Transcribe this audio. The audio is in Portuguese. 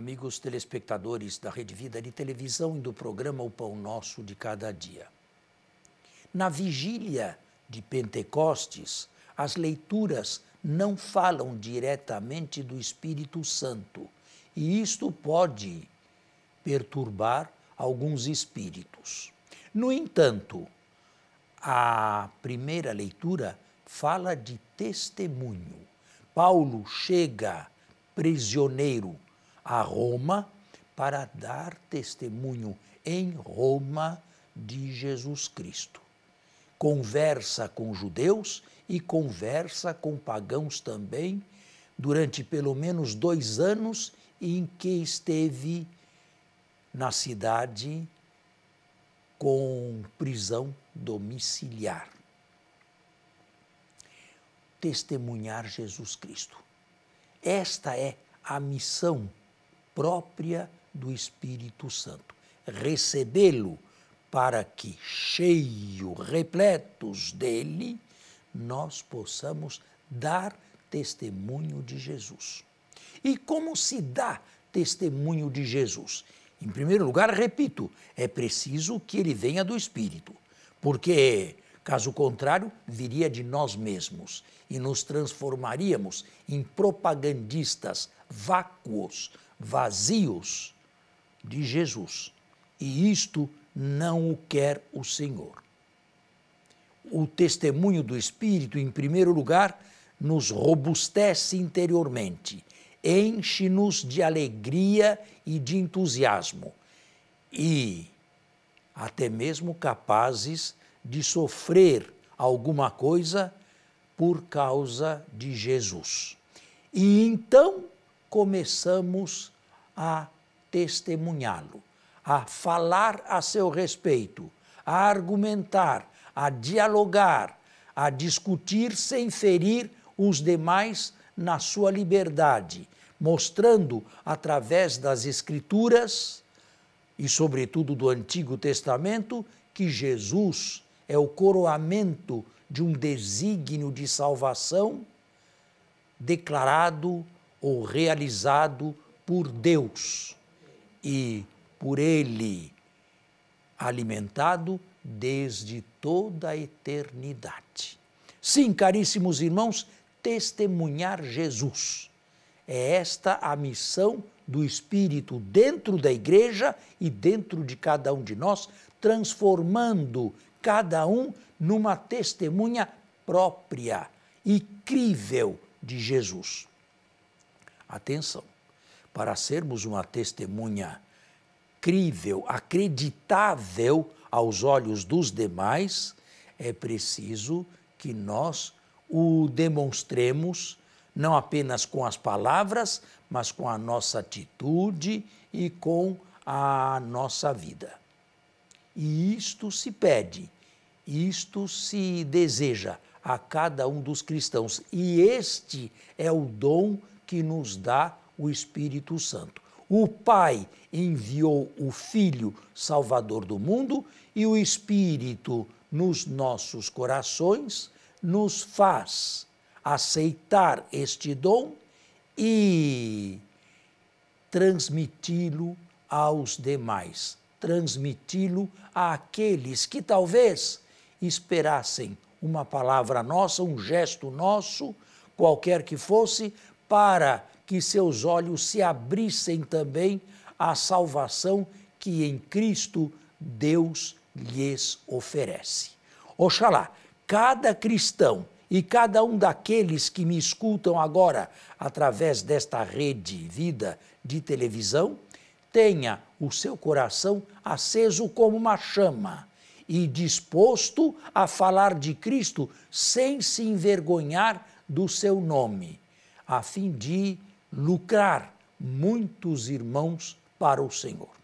amigos telespectadores da Rede Vida de televisão e do programa O Pão Nosso de Cada Dia. Na vigília de Pentecostes, as leituras não falam diretamente do Espírito Santo, e isto pode perturbar alguns espíritos. No entanto, a primeira leitura fala de testemunho. Paulo chega prisioneiro a Roma para dar testemunho em Roma de Jesus Cristo. Conversa com judeus e conversa com pagãos também, durante pelo menos dois anos em que esteve na cidade com prisão domiciliar. Testemunhar Jesus Cristo. Esta é a missão própria do Espírito Santo. Recebê-lo para que, cheio, repletos dele, nós possamos dar testemunho de Jesus. E como se dá testemunho de Jesus? Em primeiro lugar, repito, é preciso que ele venha do Espírito, porque, caso contrário, viria de nós mesmos e nos transformaríamos em propagandistas vácuos vazios de Jesus. E isto não o quer o Senhor. O testemunho do Espírito, em primeiro lugar, nos robustece interiormente, enche-nos de alegria e de entusiasmo, e até mesmo capazes de sofrer alguma coisa por causa de Jesus. E então começamos a testemunhá-lo, a falar a seu respeito, a argumentar, a dialogar, a discutir sem ferir os demais na sua liberdade, mostrando através das Escrituras e, sobretudo, do Antigo Testamento, que Jesus é o coroamento de um desígnio de salvação declarado ou realizado por Deus e por Ele alimentado desde toda a eternidade. Sim, caríssimos irmãos, testemunhar Jesus. É esta a missão do Espírito dentro da igreja e dentro de cada um de nós, transformando cada um numa testemunha própria e crível de Jesus. Atenção! para sermos uma testemunha crível, acreditável aos olhos dos demais, é preciso que nós o demonstremos não apenas com as palavras, mas com a nossa atitude e com a nossa vida. E isto se pede, isto se deseja a cada um dos cristãos. E este é o dom que nos dá o Espírito Santo. O Pai enviou o Filho Salvador do mundo e o Espírito nos nossos corações nos faz aceitar este dom e transmiti-lo aos demais, transmiti-lo àqueles que talvez esperassem uma palavra nossa, um gesto nosso, qualquer que fosse, para que seus olhos se abrissem também à salvação que em Cristo Deus lhes oferece. Oxalá, cada cristão e cada um daqueles que me escutam agora através desta rede vida de televisão tenha o seu coração aceso como uma chama e disposto a falar de Cristo sem se envergonhar do seu nome, a fim de lucrar muitos irmãos para o Senhor.